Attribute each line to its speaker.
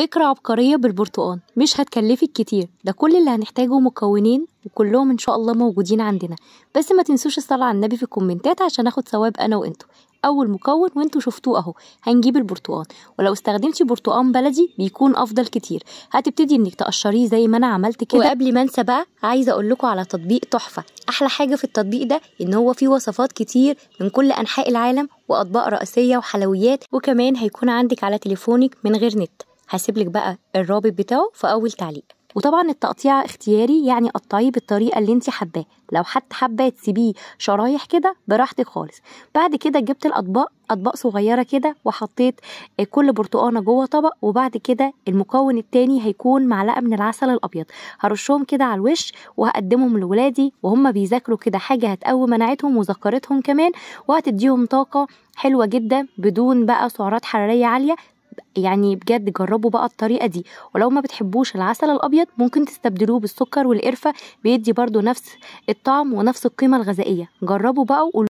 Speaker 1: فكرة عبقرية بالبرتقال مش هتكلفك كتير ده كل اللي هنحتاجه مكونين وكلهم ان شاء الله موجودين عندنا بس ما تنسوش الصلاة على النبي في الكومنتات عشان اخد ثواب انا وانتو اول مكون وانتو شفتوه اهو هنجيب البرتقال ولو استخدمتي برتقان بلدي بيكون افضل كتير هتبتدي انك تقشريه زي ما انا عملت كده وقبل ما انسى بقى عايزه اقول لكم على تطبيق تحفه احلى حاجه في التطبيق ده ان هو فيه وصفات كتير من كل انحاء العالم واطباق رئيسيه وحلويات وكمان هيكون عندك على تليفونك من غير نت هسيب لك بقى الرابط بتاعه في اول تعليق وطبعا التقطيع اختياري يعني قطعيه بالطريقه اللي انت حباه لو حتى حابه تسيبيه شرايح كده براحتك خالص بعد كده جبت الاطباق اطباق صغيره كده وحطيت كل برتقانه جوه طبق وبعد كده المكون التاني هيكون معلقه من العسل الابيض هرشهم كده على الوش وهقدمهم لولادي وهم بيذاكروا كده حاجه هتقوي مناعتهم وذكرتهم كمان وهتديهم طاقه حلوه جدا بدون بقى سعرات حراريه عاليه يعني بجد جربوا بقى الطريقه دي ولو ما بتحبوش العسل الابيض ممكن تستبدلوه بالسكر والقرفه بيدي برضو نفس الطعم ونفس القيمه الغذائيه جربوا بقى